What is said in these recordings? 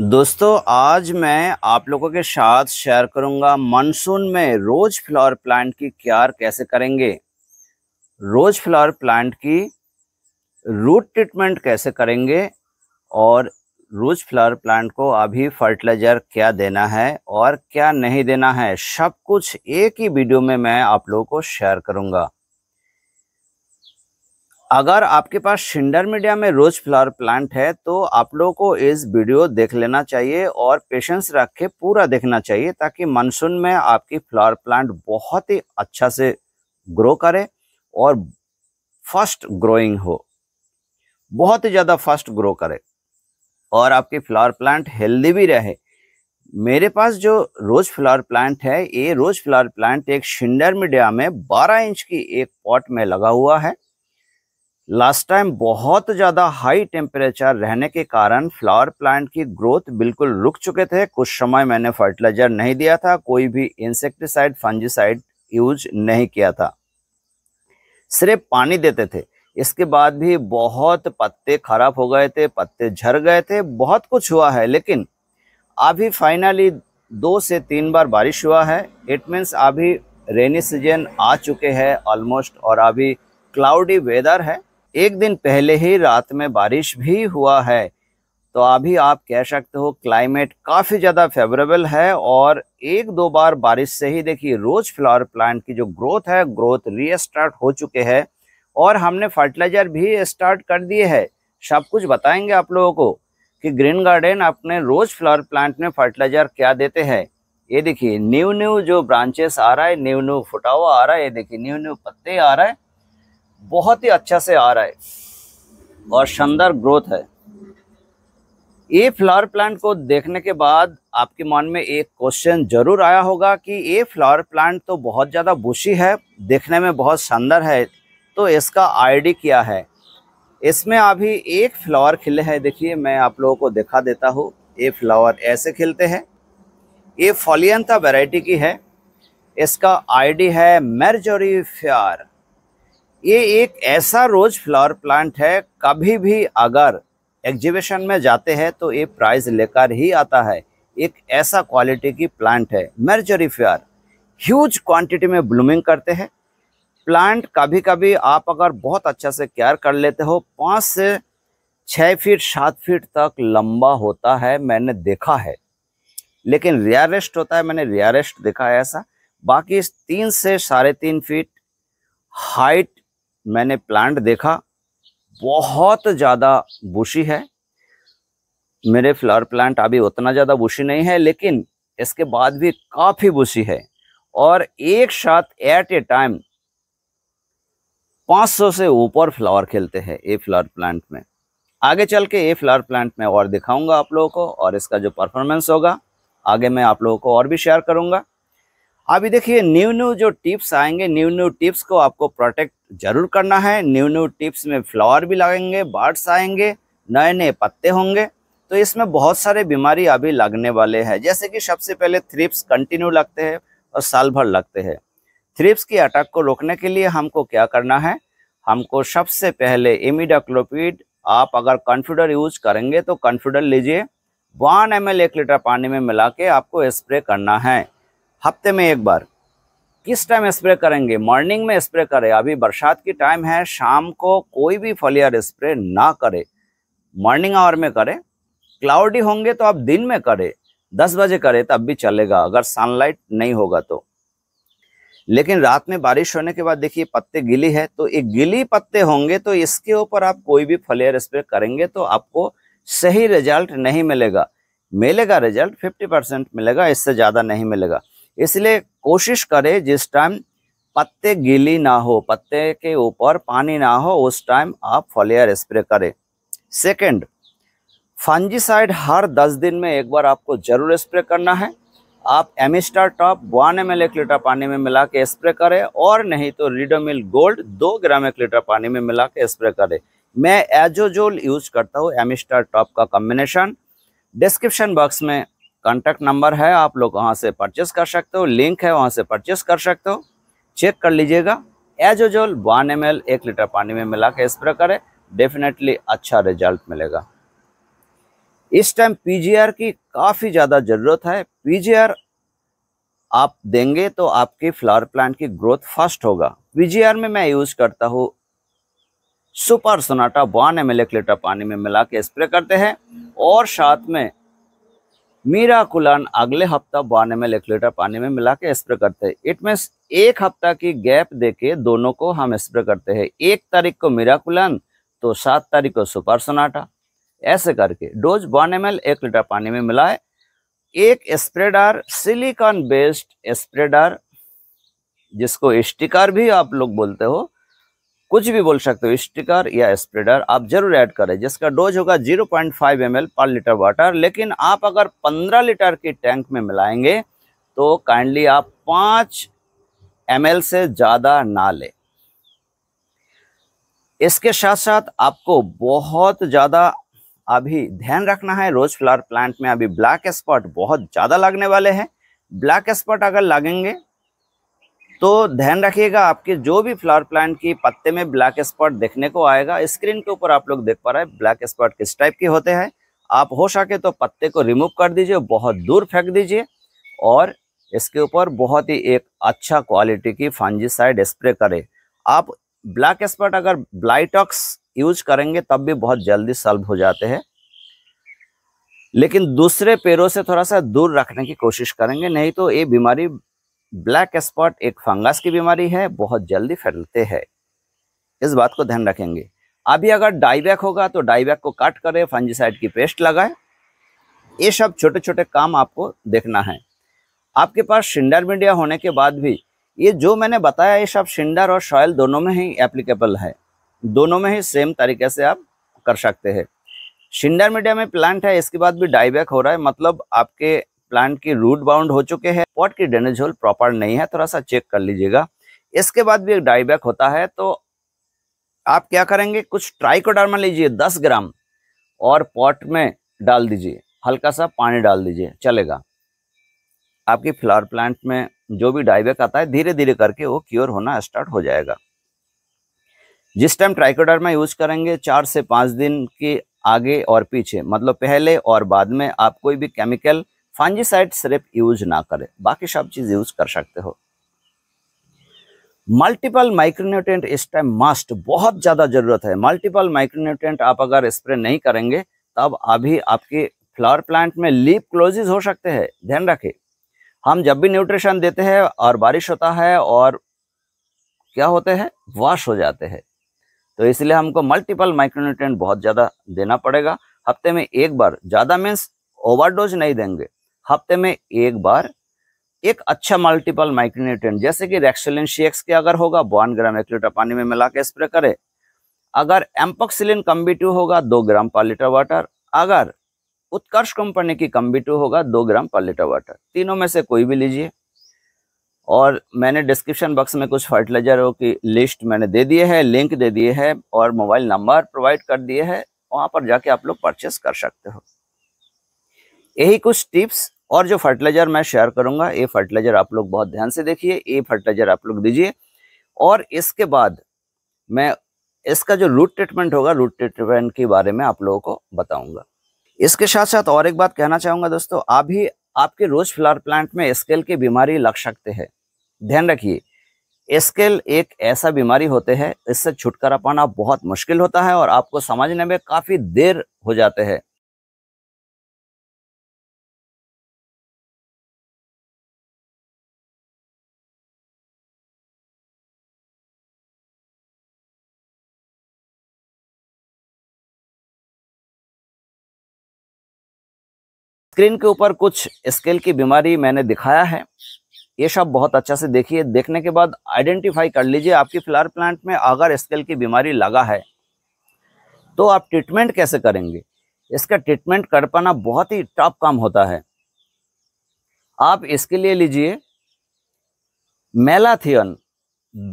दोस्तों आज मैं आप लोगों के साथ शेयर करूंगा मानसून में रोज फ्लावर प्लांट की क्यार कैसे करेंगे रोज फ्लावर प्लांट की रूट ट्रीटमेंट कैसे करेंगे और रोज फ्लावर प्लांट को अभी फर्टिलाइजर क्या देना है और क्या नहीं देना है सब कुछ एक ही वीडियो में मैं आप लोगों को शेयर करूंगा अगर आपके पास शिंडर मीडिया में रोज फ्लावर प्लांट है तो आप लोगों को इस वीडियो देख लेना चाहिए और पेशेंस रख के पूरा देखना चाहिए ताकि मानसून में आपकी फ्लावर प्लांट बहुत ही अच्छा से ग्रो करे और फर्स्ट ग्रोइंग हो बहुत ही ज़्यादा फास्ट ग्रो करे और आपकी फ्लावर प्लांट हेल्दी भी रहे मेरे पास जो रोज फ्लावर प्लांट है ये रोज फ्लावर प्लांट एक शिंडर मीडिया में 12 इंच की एक पॉट में लगा हुआ है लास्ट टाइम बहुत ज़्यादा हाई टेम्परेचर रहने के कारण फ्लावर प्लांट की ग्रोथ बिल्कुल रुक चुके थे कुछ समय मैंने फर्टिलाइजर नहीं दिया था कोई भी इंसेक्टिसाइड फंजिसाइड यूज नहीं किया था सिर्फ पानी देते थे इसके बाद भी बहुत पत्ते खराब हो गए थे पत्ते झर गए थे बहुत कुछ हुआ है लेकिन अभी फाइनली दो से तीन बार बारिश हुआ है इट मीन्स अभी रेनी सीजन आ चुके हैं ऑलमोस्ट और अभी क्लाउडी वेदर है एक दिन पहले ही रात में बारिश भी हुआ है तो अभी आप कह सकते हो क्लाइमेट काफ़ी ज़्यादा फेवरेबल है और एक दो बार बारिश से ही देखिए रोज़ फ्लावर प्लांट की जो ग्रोथ है ग्रोथ रीस्टार्ट हो चुके हैं और हमने फर्टिलाइज़र भी स्टार्ट कर दिए है सब अच्छा, कुछ बताएंगे आप लोगों को कि ग्रीन गार्डन अपने रोज़ फ्लावर प्लांट में फर्टिलाइज़र क्या देते हैं ये देखिए न्यू न्यू जो ब्रांचेस आ रहा है न्यू न्यू फुटावा आ रहा है ये देखिए न्यू न्यू पत्ते आ रहा है बहुत ही अच्छा से आ रहा है और शानदार ग्रोथ है ये फ्लावर प्लांट को देखने के बाद आपके मन में एक क्वेश्चन जरूर आया होगा कि ये फ्लावर प्लांट तो बहुत ज़्यादा बुशी है देखने में बहुत शानदार है तो इसका आईडी क्या है इसमें अभी एक फ्लावर खिले हैं देखिए मैं आप लोगों को दिखा देता हूँ ये फ्लावर ऐसे खिलते हैं ये फॉलियंथा वैरायटी की है इसका आईडी है मेरजोरी फ्यार ये एक ऐसा रोज फ्लावर प्लांट है कभी भी अगर एग्जीबिशन में जाते हैं तो ये प्राइज लेकर ही आता है एक ऐसा क्वालिटी की प्लांट है मर्जरी फ्यार ह्यूज क्वांटिटी में ब्लूमिंग करते हैं प्लांट कभी कभी आप अगर बहुत अच्छा से केयर कर लेते हो पाँच से छः फीट सात फीट तक लंबा होता है मैंने देखा है लेकिन रियरेस्ट होता है मैंने रेयरेस्ट देखा है ऐसा बाकी तीन से साढ़े तीन फीट हाइट मैंने प्लांट देखा बहुत ज़्यादा बुशी है मेरे फ्लावर प्लांट अभी उतना ज़्यादा बुशी नहीं है लेकिन इसके बाद भी काफ़ी बुशी है और एक साथ एट ए टाइम 500 से ऊपर फ्लावर खिलते हैं ए फ्लावर प्लांट में आगे चल के ए फ्लावर प्लांट में और दिखाऊंगा आप लोगों को और इसका जो परफॉर्मेंस होगा आगे मैं आप लोगों को और भी शेयर करूंगा अभी देखिए न्यू न्यू जो टिप्स आएंगे न्यू न्यू टिप्स को आपको प्रोटेक्ट जरूर करना है न्यू न्यू टिप्स में फ्लावर भी लगेंगे बर्ड्स आएंगे नए नए पत्ते होंगे तो इसमें बहुत सारे बीमारी अभी लगने वाले हैं जैसे कि सबसे पहले थ्रिप्स कंटिन्यू लगते हैं और साल भर लगते हैं थ्रिप्स की अटैक को रोकने के लिए हमको क्या करना है हमको सबसे पहले एमिडाक्लोपिड आप अगर कन्फ्यूडर यूज करेंगे तो कन्फ्यूडर लीजिए वन एम एक लीटर पानी में मिला के आपको स्प्रे करना है हफ्ते में एक बार किस टाइम स्प्रे करेंगे मॉर्निंग में स्प्रे करें अभी बरसात की टाइम है शाम को कोई भी फलियर स्प्रे ना करे मॉर्निंग आवर में करें क्लाउडी होंगे तो आप दिन में करें दस बजे करें तब भी चलेगा अगर सनलाइट नहीं होगा तो लेकिन रात में बारिश होने के बाद देखिए पत्ते गिली है तो ये गिली पत्ते होंगे तो इसके ऊपर आप कोई भी फलेयर स्प्रे करेंगे तो आपको सही रिजल्ट नहीं मिलेगा मिलेगा रिजल्ट 50 परसेंट मिलेगा इससे ज़्यादा नहीं मिलेगा इसलिए कोशिश करें जिस टाइम पत्ते गीली ना हो पत्ते के ऊपर पानी ना हो उस टाइम आप फॉलियर स्प्रे करें सेकंड फंजीसाइड हर 10 दिन में एक बार आपको जरूर स्प्रे करना है आप एमिस्टार टॉप वन एम एक लीटर पानी में मिला के स्प्रे करें और नहीं तो रिडोमिल गोल्ड दो ग्राम एक लीटर पानी में मिला के स्प्रे करें मैं एजोजोल यूज करता हूँ एमिस्टार टॉप का कॉम्बिनेशन डिस्क्रिप्शन बॉक्स में कॉन्टैक्ट नंबर है आप लोग वहाँ से परचेस कर सकते हो लिंक है वहाँ से परचेस कर सकते हो चेक कर लीजिएगा एज एजोजोल वन एम एल एक लीटर पानी में मिला के स्प्रे करें डेफिनेटली अच्छा रिजल्ट मिलेगा इस टाइम पीजीआर की काफ़ी ज़्यादा ज़रूरत है पीजीआर आप देंगे तो आपकी फ्लावर प्लांट की ग्रोथ फास्ट होगा पीजीआर में मैं यूज़ करता हूँ super sonata one M L एक लीटर पानी में मिला के स्प्रे करते हैं और साथ में मीरा कुलान अगले हफ्ता बारह एम एक लीटर पानी में मिला के स्प्रे करते हैं इट मीन्स एक हफ्ता की गैप देके दोनों को हम स्प्रे करते हैं एक तारीख को मीरा कुलान तो सात तारीख को सुपर सोनाटा ऐसे करके डोज वन एम एक लीटर पानी में मिलाए एक स्प्रेडर सिलिकॉन बेस्ड स्प्रेडर जिसको स्टिकर भी आप लोग बोलते हो कुछ भी बोल सकते हो स्टिकर या स्प्रेडर आप जरूर ऐड करें जिसका डोज होगा 0.5 पॉइंट पर लीटर वाटर लेकिन आप अगर 15 लीटर के टैंक में मिलाएंगे तो काइंडली आप 5 एम से ज़्यादा ना लें इसके साथ साथ आपको बहुत ज़्यादा अभी ध्यान रखना है रोज फ्लावर प्लांट में अभी ब्लैक स्पॉट बहुत ज़्यादा लगने वाले हैं ब्लैक स्पॉट अगर लगेंगे तो ध्यान रखिएगा आपके जो भी फ्लावर प्लांट की पत्ते में ब्लैक स्पॉट देखने को आएगा स्क्रीन के ऊपर आप लोग देख पा रहे हैं ब्लैक स्पॉट किस टाइप के होते हैं आप हो सके तो पत्ते को रिमूव कर दीजिए बहुत दूर फेंक दीजिए और इसके ऊपर बहुत ही एक अच्छा क्वालिटी की फंजीसाइड स्प्रे करें आप ब्लैक स्पॉट अगर ब्लाइटॉक्स यूज करेंगे तब भी बहुत जल्दी सॉल्व हो जाते हैं लेकिन दूसरे पेड़ों से थोड़ा सा दूर रखने की कोशिश करेंगे नहीं तो ये बीमारी ब्लैक स्पॉट एक फंगस की बीमारी है बहुत जल्दी फैलते हैं इस बात को ध्यान रखेंगे अभी अगर डाईबैक होगा तो डाईबैक को काट करें फंजीसाइड की पेस्ट लगाए ये सब छोटे छोटे काम आपको देखना है आपके पास शिंडर मीडिया होने के बाद भी ये जो मैंने बताया ये सब शिंडर और शॉयल दोनों में ही एप्लीकेबल है दोनों में ही सेम तरीके से आप कर सकते हैं शिंडर मीडिया में प्लांट है इसके बाद भी डाईबैक हो रहा है मतलब आपके प्लांट की रूट बाउंड हो चुके हैं पॉट की ड्रेनेज होल प्रॉपर नहीं है थोड़ा सा चेक कर लीजिएगा इसके बाद भी एक डाईबैक होता है तो आप क्या करेंगे कुछ ट्राइकोडार्मा लीजिए दस ग्राम और पॉट में डाल दीजिए हल्का सा पानी डाल दीजिए चलेगा आपकी फ्लावर प्लांट में जो भी डाइबैक आता है धीरे धीरे करके वो क्योर होना स्टार्ट हो जाएगा जिस टाइम ट्राइकोडर्मा यूज करेंगे चार से पाँच दिन के आगे और पीछे मतलब पहले और बाद में आप कोई भी केमिकल फंजीसाइड सिर्फ यूज ना करें बाकी सब चीज़ यूज कर सकते हो मल्टीपल माइक्रोन्यूट्रेंट इस टाइम मस्ट बहुत ज़्यादा ज़रूरत है मल्टीपल माइक्रोन्यूट्रेंट आप अगर स्प्रे नहीं करेंगे तब अभी आपके फ्लावर प्लांट में लीप क्लोजेज हो सकते हैं ध्यान रखें हम जब भी न्यूट्रिशन देते हैं और बारिश होता है और क्या होते हैं वॉश हो जाते हैं तो इसलिए हमको मल्टीपल माइक्रोन्यूट्रेंट बहुत ज़्यादा देना पड़ेगा हफ्ते में एक बार ज़्यादा मीन्स ओवरडोज नहीं देंगे हफ्ते में एक बार एक अच्छा मल्टीपल माइक्रोन्यूट्रेंट जैसे कि रेक्सिलिन सी के अगर होगा वन ग्राम एक लीटर पानी में मिला के स्प्रे करें अगर एम्पक्सिलिन टू होगा दो ग्राम पर लीटर वाटर अगर उत्कर्ष कंपनी की टू होगा दो ग्राम पर लीटर वाटर तीनों में से कोई भी लीजिए और मैंने डिस्क्रिप्शन बॉक्स में कुछ फर्टिलाइजरों की लिस्ट मैंने दे दिए है लिंक दे दिए है और मोबाइल नंबर प्रोवाइड कर दिए है वहाँ पर जाके आप लोग परचेस कर सकते हो यही कुछ टिप्स और जो फर्टिलाइजर मैं शेयर करूंगा ये फर्टिलाइजर आप लोग बहुत ध्यान से देखिए ये फर्टिलाइजर आप लोग दीजिए और इसके बाद मैं इसका जो रूट ट्रीटमेंट होगा रूट ट्रीटमेंट के बारे में आप लोगों को बताऊंगा इसके साथ साथ और एक बात कहना चाहूंगा दोस्तों आप भी आपके रोज फ्लावर प्लांट में स्केल की बीमारी लग सकते हैं ध्यान रखिए स्केल एक ऐसा बीमारी होते हैं इससे छुटकारा पाना बहुत मुश्किल होता है और आपको समझने में काफ़ी देर हो जाते हैं स्क्रीन के ऊपर कुछ स्केल की बीमारी मैंने दिखाया है ये सब बहुत अच्छा से देखिए देखने के बाद आइडेंटिफाई कर लीजिए आपकी फ्लावर प्लांट में अगर स्केल की बीमारी लगा है तो आप ट्रीटमेंट कैसे करेंगे इसका ट्रीटमेंट कर पाना बहुत ही टॉप काम होता है आप इसके लिए लीजिए मेलाथियन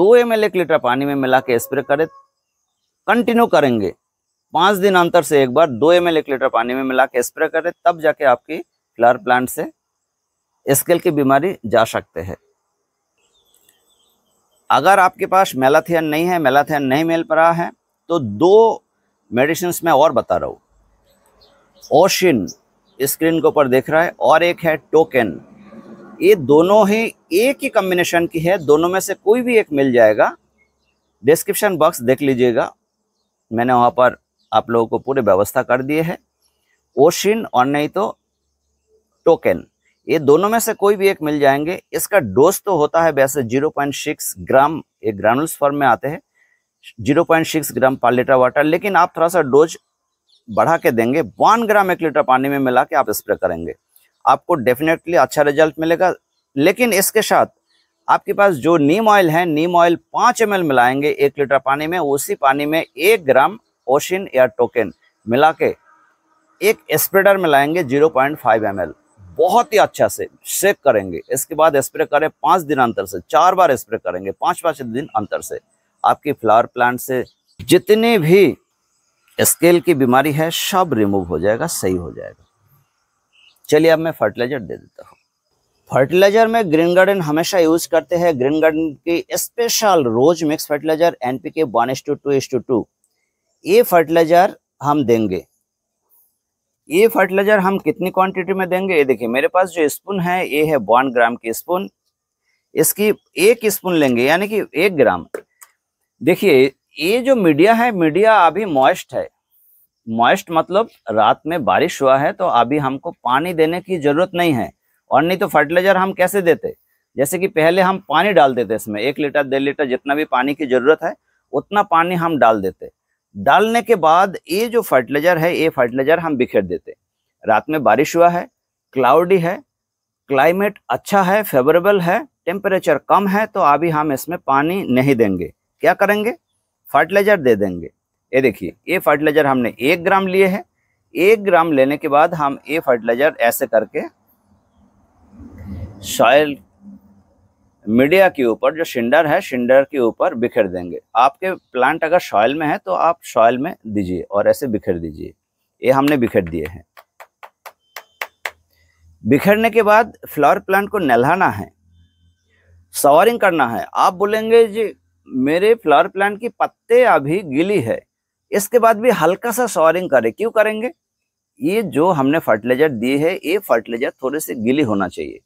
दो एम एक लीटर पानी में मिला के स्प्रे करें कंटिन्यू करेंगे पाँच दिन अंतर से एक बार दो एम एल एक लीटर पानी में मिला के स्प्रे करें तब जाके आपकी फ्लावर प्लांट से स्केल की बीमारी जा सकते हैं अगर आपके पास मेलाथियन नहीं है मेलाथियन नहीं मिल पा रहा है तो दो मेडिसिन मैं और बता रहा हूँ ओशिन स्क्रीन के ऊपर देख रहा है और एक है टोकन ये दोनों ही एक ही कम्बिनेशन की है दोनों में से कोई भी एक मिल जाएगा डिस्क्रिप्शन बॉक्स देख लीजिएगा मैंने वहाँ पर आप लोगों को पूरे व्यवस्था कर दिए है ओशिन और नहीं तो टोकन ये दोनों में से कोई भी एक मिल जाएंगे इसका डोज तो होता है वैसे 0.6 ग्राम एक ग्रानुल्स फॉर्म में आते हैं 0.6 ग्राम पर लीटर वाटर लेकिन आप थोड़ा सा डोज बढ़ा के देंगे वन ग्राम एक लीटर पानी में मिला के आप स्प्रे करेंगे आपको डेफिनेटली अच्छा रिजल्ट मिलेगा लेकिन इसके साथ आपके पास जो नीम ऑयल है नीम ऑयल पाँच एम मिलाएंगे एक लीटर पानी में उसी पानी में एक ग्राम ओशिन एयर टोकन मिला के एक स्प्रेडर में लाएंगे 0.5 पॉइंट बहुत ही अच्छा से सेक करेंगे इसके बाद स्प्रे करें पाँच दिन अंतर से चार बार स्प्रे करेंगे पाँच पाँच दिन अंतर से आपकी फ्लावर प्लांट से जितनी भी स्केल की बीमारी है सब रिमूव हो जाएगा सही हो जाएगा चलिए अब मैं फर्टिलाइजर दे देता हूँ फर्टिलाइजर में ग्रीन गार्डन हमेशा यूज करते हैं ग्रीन गार्डन की special rose mix fertiliser NPK one S two two S two two ये फर्टिलाइजर हम देंगे ये फर्टिलाइजर हम कितनी क्वांटिटी में देंगे ये देखिए मेरे पास जो स्पून है ये है वन ग्राम की स्पून इसकी एक स्पून लेंगे यानी कि एक ग्राम देखिए ये जो मीडिया है मीडिया अभी मॉइस्ट है मॉइस्ट मतलब रात में बारिश हुआ है तो अभी हमको पानी देने की ज़रूरत नहीं है और नहीं तो फर्टिलाइजर हम कैसे देते जैसे कि पहले हम पानी डाल देते इसमें एक लीटर डेढ़ लीटर जितना भी पानी की ज़रूरत है उतना पानी हम डाल देते डालने के बाद ये जो फर्टिलाइजर है ये फर्टिलाइजर हम बिखेर देते रात में बारिश हुआ है क्लाउडी है क्लाइमेट अच्छा है फेवरेबल है टेम्परेचर कम है तो अभी हम इसमें पानी नहीं देंगे क्या करेंगे फर्टिलाइजर दे देंगे ये देखिए ये फर्टिलाइजर हमने एक ग्राम लिए हैं एक ग्राम लेने के बाद हम ये फर्टिलाइजर ऐसे करके सॉयल मीडिया के ऊपर जो शिंडर है शिंडर के ऊपर बिखेर देंगे आपके प्लांट अगर सॉयल में है तो आप सॉयल में दीजिए और ऐसे बिखेर दीजिए ये हमने बिखेर दिए हैं बिखेरने के बाद फ्लावर प्लांट को नहलाना है सवारिंग करना है आप बोलेंगे जी मेरे फ्लावर प्लांट की पत्ते अभी गीली है इसके बाद भी हल्का सा सवारिंग करें क्यों करेंगे ये जो हमने फर्टिलाइजर दिए है ये फर्टिलाइजर थोड़े से गीली होना चाहिए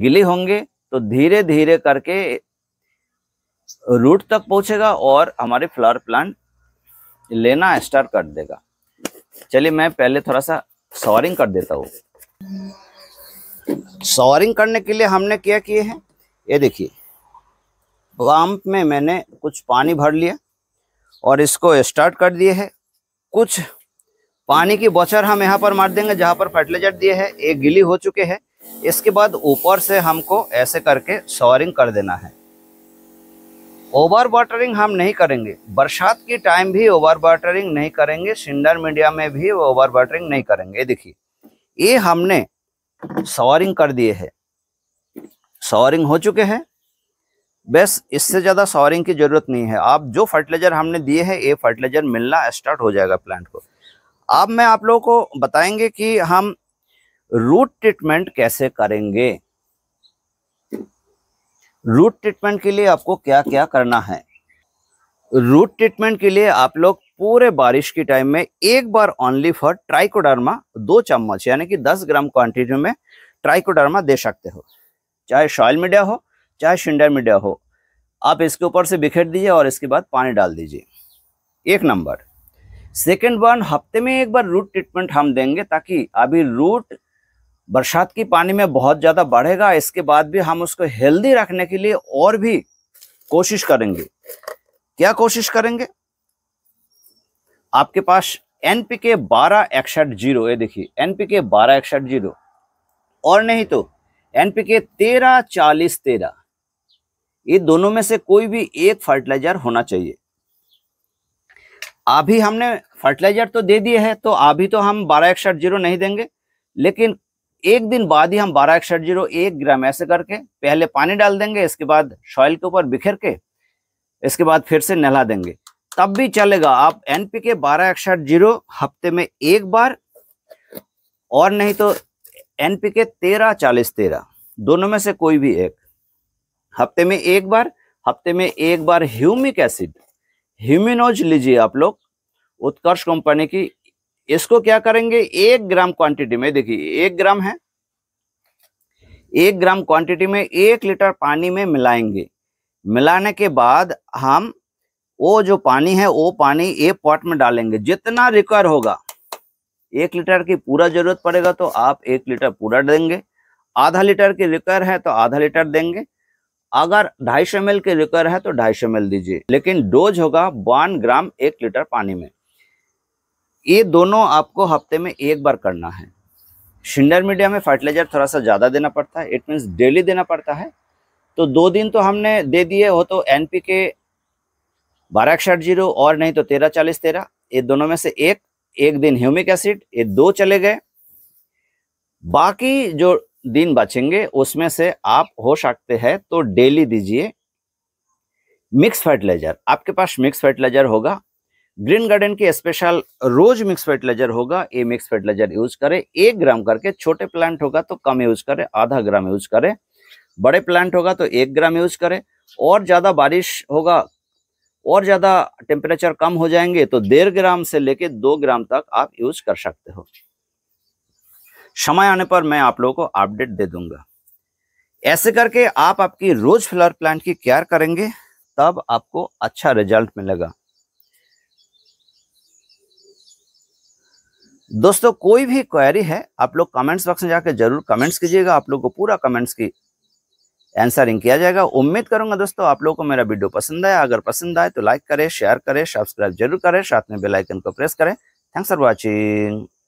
गीली होंगे तो धीरे धीरे करके रूट तक पहुंचेगा और हमारे फ्लावर प्लांट लेना स्टार्ट कर देगा चलिए मैं पहले थोड़ा सा सॉरिंग कर देता हूँ सॉरिंग करने के लिए हमने क्या किए हैं ये देखिए पंप में मैंने कुछ पानी भर लिया और इसको स्टार्ट कर दिए है कुछ पानी की बौछर हम यहाँ पर मार देंगे जहाँ पर फर्टिलाइजर दिए है ये गिली हो चुके हैं इसके बाद ऊपर से हमको ऐसे करके शॉरिंग कर देना है ओवर वाटरिंग हम नहीं करेंगे बरसात के टाइम भी ओवर वाटरिंग नहीं करेंगे सिंडर मीडिया में भी ओवर वाटरिंग नहीं करेंगे देखिए ये हमने शॉरिंग कर दिए है शॉरिंग हो चुके हैं बस इससे ज़्यादा शॉरिंग की ज़रूरत नहीं है आप जो फर्टिलाइजर हमने दिए हैं ये फर्टिलाइजर मिलना स्टार्ट हो जाएगा प्लांट को अब मैं आप लोगों को बताएंगे कि हम रूट ट्रीटमेंट कैसे करेंगे रूट ट्रीटमेंट के लिए आपको क्या क्या करना है रूट ट्रीटमेंट के लिए आप लोग पूरे बारिश के टाइम में एक बार ओनली फॉर ट्राइकोडर्मा दो चम्मच यानी कि 10 ग्राम क्वांटिटी में ट्राइकोडर्मा दे सकते हो चाहे शॉयल मीडिया हो चाहे शिंडर मीडिया हो आप इसके ऊपर से बिखेर दीजिए और इसके बाद पानी डाल दीजिए एक नंबर सेकेंड वन हफ्ते में एक बार रूट ट्रीटमेंट हम देंगे ताकि अभी रूट बरसात के पानी में बहुत ज़्यादा बढ़ेगा इसके बाद भी हम उसको हेल्दी रखने के लिए और भी कोशिश करेंगे क्या कोशिश करेंगे आपके पास एन पी के बारह एकसठ जीरो ये देखिए एन पी के बारह एकसठ जीरो और नहीं तो एन पी के तेरह चालीस तेरह ये दोनों में से कोई भी एक फर्टिलाइजर होना चाहिए अभी हमने फर्टिलाइजर तो दे दिए है तो अभी तो हम बारह एक्सठ जीरो नहीं देंगे लेकिन एक दिन बाद ही हम बारह एक शर्ट जीरो एक ग्राम ऐसे करके पहले पानी डाल देंगे इसके बाद सॉइल के ऊपर बिखेर के इसके बाद फिर से नहला देंगे तब भी चलेगा आप के बारह एक शर्ट जीरो हफ्ते में एक बार और नहीं तो एनपी के तेरह चालीस तेरह दोनों में से कोई भी एक हफ्ते में एक बार हफ्ते में एक बार ह्यूमिक एसिड ह्यूमिनोज लीजिए आप लोग उत्कर्ष कंपनी की इसको क्या करेंगे एक ग्राम क्वांटिटी में देखिए एक ग्राम है एक ग्राम क्वांटिटी में एक लीटर पानी में मिलाएंगे मिलाने के बाद हम वो जो पानी है वो पानी एक पॉट में डालेंगे जितना रिक्वायर होगा एक लीटर की पूरा जरूरत पड़ेगा तो आप एक लीटर पूरा देंगे आधा लीटर की रिक्वायर है तो आधा लीटर देंगे अगर ढाई सौ एम के रिक्वायर है तो ढाई सौ एम दीजिए लेकिन डोज होगा वन ग्राम एक लीटर पानी में ये दोनों आपको हफ्ते में एक बार करना है शिंडर मीडिया में फर्टिलाइजर थोड़ा सा ज़्यादा देना पड़ता है इट मीन्स डेली देना पड़ता है तो दो दिन तो हमने दे दिए हो तो एन पी के बारह इकसठ जीरो और नहीं तो तेरह चालीस तेरह ये दोनों में से एक एक दिन ह्यूमिक एसिड ये दो चले गए बाकी जो दिन बचेंगे उसमें से आप हो सकते हैं तो डेली दीजिए मिक्स फर्टिलाइजर आपके पास मिक्स फर्टिलाइजर होगा ग्रीन गार्डन के स्पेशल रोज मिक्स फर्टिलाइजर होगा ये मिक्स फर्टिलाइजर यूज करें एक ग्राम करके छोटे प्लांट होगा तो कम यूज करें आधा ग्राम यूज करें बड़े प्लांट होगा तो एक ग्राम यूज करें और ज़्यादा बारिश होगा और ज़्यादा टेम्परेचर कम हो जाएंगे तो डेढ़ ग्राम से लेके दो ग्राम तक आप यूज कर सकते हो समय आने पर मैं आप लोगों को अपडेट दे दूंगा ऐसे करके आप आपकी रोज फ्लावर प्लांट की केयर करेंगे तब आपको अच्छा रिजल्ट मिलेगा दोस्तों कोई भी क्वेरी है आप लोग कमेंट्स बॉक्स में जाकर जरूर कमेंट्स कीजिएगा आप लोग को पूरा कमेंट्स की आंसरिंग किया जाएगा उम्मीद करूंगा दोस्तों आप लोगों को मेरा वीडियो पसंद आया अगर पसंद आए तो लाइक करें शेयर करें सब्सक्राइब जरूर करें साथ में बेलाइकन को प्रेस करें थैंक्स फॉर वॉचिंग